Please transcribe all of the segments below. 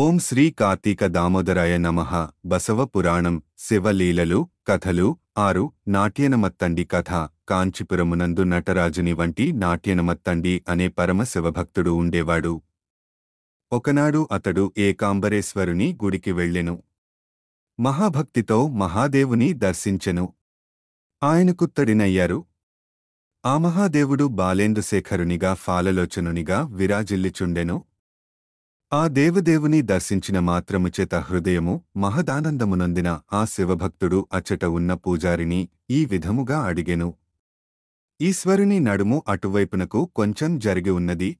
ఓం శ్రీ కార్తీక దామోదరాయ నమ బసవ పురాణం శివలీలలు కథలు ఆరు నాట్యనమత్తండి కథ కాంచీపురమునందు నటరాజుని వంటి నాట్యనమత్తండి అనే పరమ శివభక్తుడు ఉండేవాడు ఒకనాడు అతడు ఏకాంబరేశ్వరుని గుడికి వెళ్ళెను మహాభక్తితో మహాదేవుని దర్శించెను ఆయనకుత్తడినయ్యారు ఆ మహాదేవుడు బాలేందుశేఖరునిగా ఫాలలోచనునిగా విరాజిల్లిచుండెను ఆ దేవదేవుని దర్శించిన మాత్రముచేత హృదయము మహదానందమునందిన ఆ శివభక్తుడు అచ్చట ఉన్న పూజారిని ఈ విధముగా అడిగెను ఈశ్వరుని నడుము అటువైపునకు కొంచెం జరిగి ఉన్నది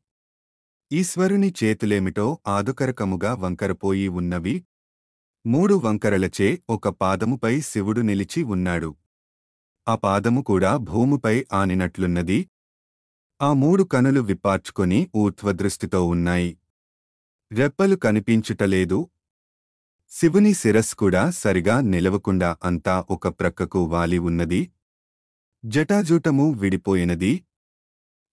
ఈశ్వరుని చేతులేమిటో ఆదుకరకముగా వంకరపోయి ఉన్నవి మూడు వంకరలచే ఒక పాదముపై శివుడు నిలిచి ఉన్నాడు ఆ పాదము కూడా భూమిపై ఆనినట్లున్నది ఆ మూడు కనులు విప్పార్చుకొని ఊర్ధ్వదృష్టితో ఉన్నాయి రెప్పలు కనిపించుటలేదు శివుని కూడా సరిగా నిలవకుండా అంతా ఒక ప్రక్కకు వాలి ఉన్నది జటాజూటము విడిపోయినది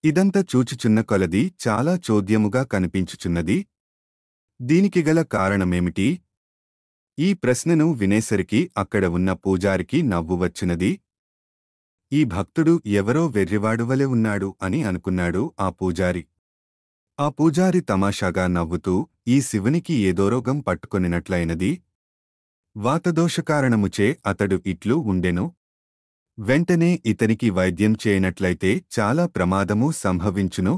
ఇదంత చూచుచున్న కొలది చాలా చోద్యముగా కనిపించుచున్నది దీనికి గల కారణమేమిటి ఈ ప్రశ్నను వినేసరికి అక్కడ ఉన్న పూజారికి నవ్వు వచ్చినది ఈ భక్తుడు ఎవరో వెర్రివాడువలే ఉన్నాడు అని అనుకున్నాడు ఆ పూజారి ఆ పూజారి తమాషాగా నవ్వుతూ ఈ శివునికి ఏదో రోగం పట్టుకొనినట్లయినది వాతదోషకారణముచే అతడు ఇట్లు ఉండెను వెంటనే ఇతనికి వైద్యం చేయనట్లయితే చాలా ప్రమాదమూ సంభవించును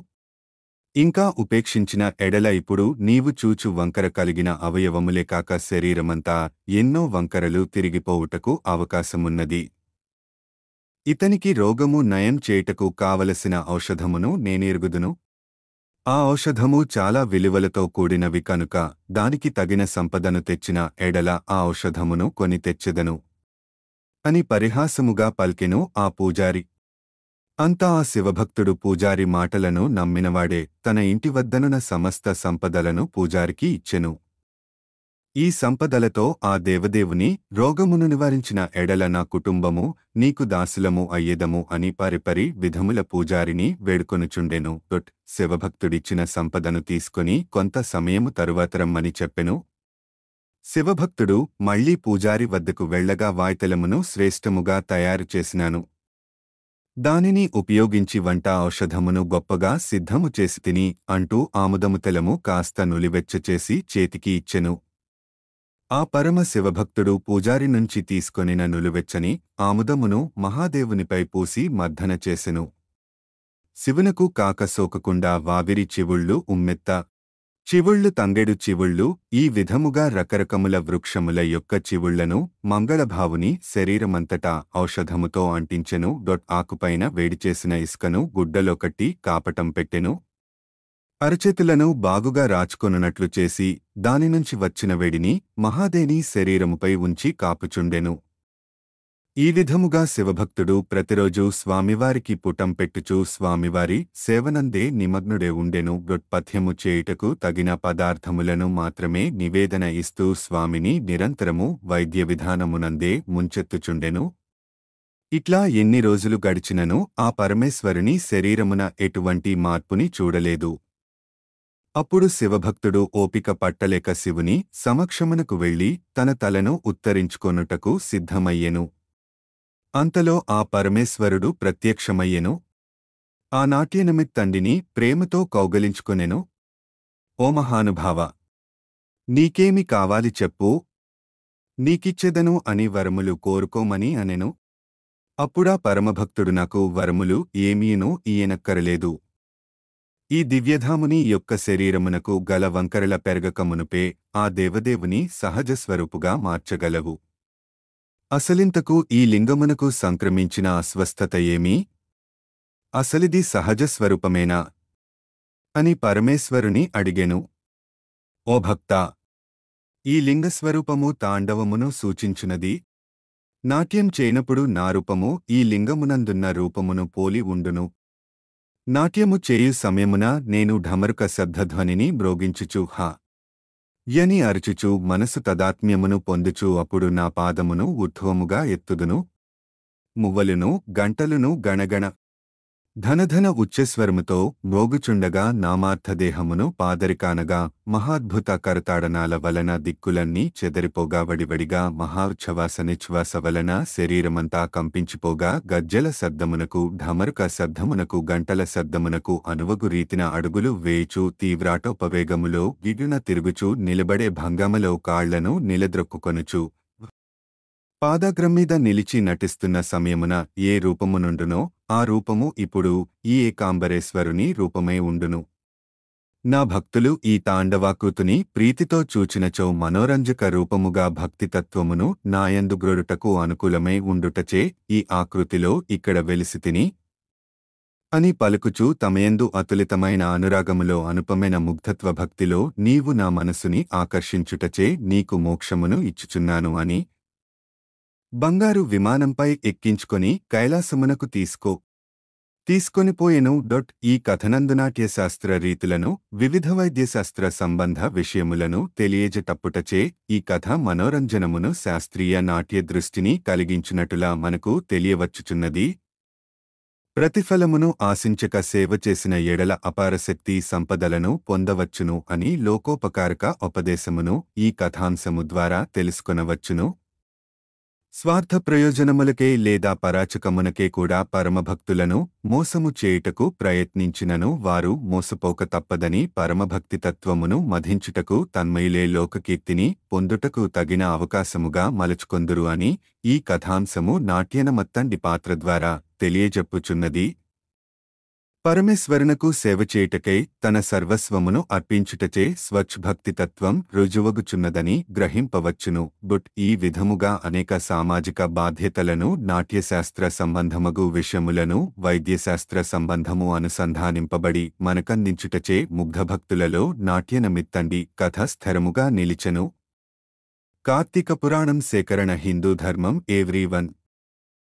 ఇంకా ఉపేక్షించిన ఎడల ఇప్పుడు నీవు చూచు వంకర కలిగిన అవయవములే కాక శరీరమంతా ఎన్నో వంకరలు తిరిగిపోవుటకు అవకాశమున్నది ఇతనికి రోగము నయం చేయుటకు కావలసిన ఔషధమును నేనేరుగుదును ఆ ఔషధము చాలా విలువలతో కూడినవి కనుక దానికి తగిన సంపదను తెచ్చిన ఎడల ఆ ఔషధమును కొని తెచ్చెదను అని పరిహాసముగా పల్కెను ఆ పూజారి అంతా ఆ శివభక్తుడు పూజారి మాటలను నమ్మినవాడే తన ఇంటివద్దనున సమస్త సంపదలను పూజారికి ఇచ్చెను ఈ సంపదలతో ఆ దేవదేవుని రోగమును నివారించిన ఎడల నా కుటుంబము నీకు దాసులము అయ్యేదము అని పరిపరి విధముల పూజారిని వేడుకొనుచుండెను డొట్ శివభక్తుడిచ్చిన సంపదను తీసుకుని కొంత సమయము తరువాత రమ్మని చెప్పెను శివభక్తుడు మళ్లీ పూజారి వద్దకు వెళ్లగా వాయితలమును శ్రేష్టముగా తయారు చేసినాను దానిని ఉపయోగించి వంట ఔషధమును గొప్పగా సిద్ధము చేసి తిని అంటూ ఆముదముతలము కాస్త నులివెచ్చచేసి చేతికి ఇచ్చెను ఆ పరమ శివభక్తుడు పూజారి నుంచి తీసుకొనిన నులువెచ్చని ఆముదమును మహాదేవునిపై పూసి మర్ధన చేసెను శివునకు కాక సోకకుండా వావిరి చివుళ్ళు ఉమ్మెత్త చివుళ్ళు తంగెడు చివుళ్ళు ఈ విధముగా రకరకముల వృక్షముల యొక్క చివుళ్లను మంగళభావుని శరీరమంతటా ఔషధముతో అంటించెను డొట్ ఆకుపైన వేడిచేసిన ఇసుకను గుడ్డలో కట్టి కాపటం పెట్టెను అరచేతులను బాగుగా రాచుకొనున్నట్లు చేసి దానినుంచి వచ్చిన వేడిని మహాదేని శరీరముపై ఉంచి కాపుచుండెను ఈ విధముగా శివభక్తుడు ప్రతిరోజూ స్వామివారికి పుటం పెట్టుచూ స్వామివారి సేవనందే నిమగ్నుడే ఉండెను గొట్పథ్యము చేయుటకు తగిన పదార్థములను మాత్రమే నివేదన ఇస్తూ స్వామిని నిరంతరము వైద్య విధానమునందే ముంచెత్తుచుండెను ఇట్లా ఎన్ని రోజులు గడిచినను ఆ పరమేశ్వరుని శరీరమున ఎటువంటి మార్పుని చూడలేదు అప్పుడు శివభక్తుడు ఓపిక పట్టలేక శివుని సమక్షమునకు వెళ్లి తన తలను ఉత్తరించుకొనుటకు సిద్ధమయ్యెను అంతలో ఆ పరమేశ్వరుడు ప్రత్యక్షమయ్యెను ఆ నాట్యనమిత్తండిని ప్రేమతో కౌగలించుకొనెను ఓ మహానుభావ నీకేమి కావాలి చెప్పు నీకిచ్చెదను అని వరములు కోరుకోమని అనెను అప్పుడా పరమభక్తుడు నాకు వరములు ఏమీనో ఈయనక్కరలేదు ఈ దివ్యధాముని యొక్క శరీరమునకు గల వంకరల పెరగకమునుపే ఆ దేవదేవుని సహజ స్వరూపుగా మార్చగలవు అసలింతకు ఈ లింగమునకు సంక్రమించిన అస్వస్థత ఏమీ అసలిది సహజ స్వరూపమేనా అని పరమేశ్వరుని అడిగెను ఓ భక్త ఈ లింగస్వరూపము తాండవమును సూచించునది నాట్యం చేయనప్పుడు నా రూపము ఈ లింగమునందున్న రూపమును పోలి ఉండును నాట్యము చేయు సమయమున నేను ఢమరుక శబ్దధ్వనిని మ్రోగించుచు హా యని అరుచుచు మనసు తదాత్మ్యమును పొందుచు అప్పుడు నా పాదమును ఉర్ధ్వముగా ఎత్తుదును మువ్వలును గంటలును గణగణ ధనధన ఉచ్చస్వరముతో మోగుచుండగా నామార్థదేహమును పాదరికానగా మహాద్భుత కరతాడనాల వలన దిక్కులన్నీ చెదరిపోగా వడివడిగా మహార్ఛవాసనిచ్ఛ్వాస వలన శరీరమంతా కంపించిపోగా గజ్జల శబ్దమునకు ఢమరుక శబ్దమునకు గంటల శబ్దమునకు అనువగు రీతిన అడుగులు వేచు తీవ్రాటోపవేగములో గిడున తిరుగుచూ నిలబడే భంగములో కాళ్లను నిలద్రొక్కుకొనుచు పాదాగ్రం మీద నిలిచి నటిస్తున్న సమయమున ఏ రూపమునుండునో ఆ రూపము ఇప్పుడు ఈ ఏకాంబరేశ్వరుని రూపమై ఉండును నా భక్తులు ఈ తాండవాకృతుని ప్రీతితో చూచినచో మనోరంజక రూపముగా భక్తితత్వమును నాయందు గ్రొడుటకు అనుకూలమై ఉండుటచే ఈ ఆకృతిలో ఇక్కడ వెలిసితిని అని పలుకుచూ తమయందు అతులితమైన అనురాగములో అనుపమైన ముగ్ధత్వ భక్తిలో నీవు నా మనసుని ఆకర్షించుటచే నీకు మోక్షమును ఇచ్చుచున్నాను అని బంగారు విమానంపై ఎక్కించుకొని కైలాసమునకు తీసుకో తీసుకొనిపోయెను డొట్ ఈ కథనందునాట్యశాస్త్ర రీతులను వివిధ వైద్యశాస్త్ర సంబంధ విషయములను తెలియజేటప్పుటచే ఈ కథ మనోరంజనమును శాస్త్రీయ నాట్య దృష్టిని కలిగించునటులా మనకు తెలియవచ్చుచున్నది ప్రతిఫలమును ఆశించక సేవ చేసిన ఎడల అపారశక్తి సంపదలను పొందవచ్చును అని లోకోపకారక ఉపదేశమును ఈ కథాంశము ద్వారా తెలుసుకొనవచ్చును స్వార్థ ప్రయోజనములకే లేదా పరాచకమునకే కూడా పరమభక్తులను మోసము చేయుటకు ప్రయత్నించినను వారు మోసపోక తప్పదని పరమభక్తి తత్వమును మధించుటకు తన్మయులే లోకకీర్తిని పొందుటకు తగిన అవకాశముగా మలచుకొందురు అని ఈ కథాంశము నాట్యనమత్తండి పాత్ర ద్వారా తెలియజెప్పుచున్నది పరమేశ్వరునకు సేవ చేయుటకై తన సర్వస్వమును అర్పించుటచే స్వచ్ఛభక్తితత్వం రుజువగుచున్నదని గ్రహింపవచ్చును బుట్ ఈ విధముగా అనేక సామాజిక బాధ్యతలను నాట్యశాస్త్ర సంబంధమగు విషయములను వైద్యశాస్త్ర సంబంధము అనుసంధానింపబడి మనకందించుటచే ముగ్ధభక్తులలో నాట్యనమిత్తండి కథ స్థిరముగా నిలిచెను కార్తీక పురాణం సేకరణ హిందూ ధర్మం ఎవ్రీవన్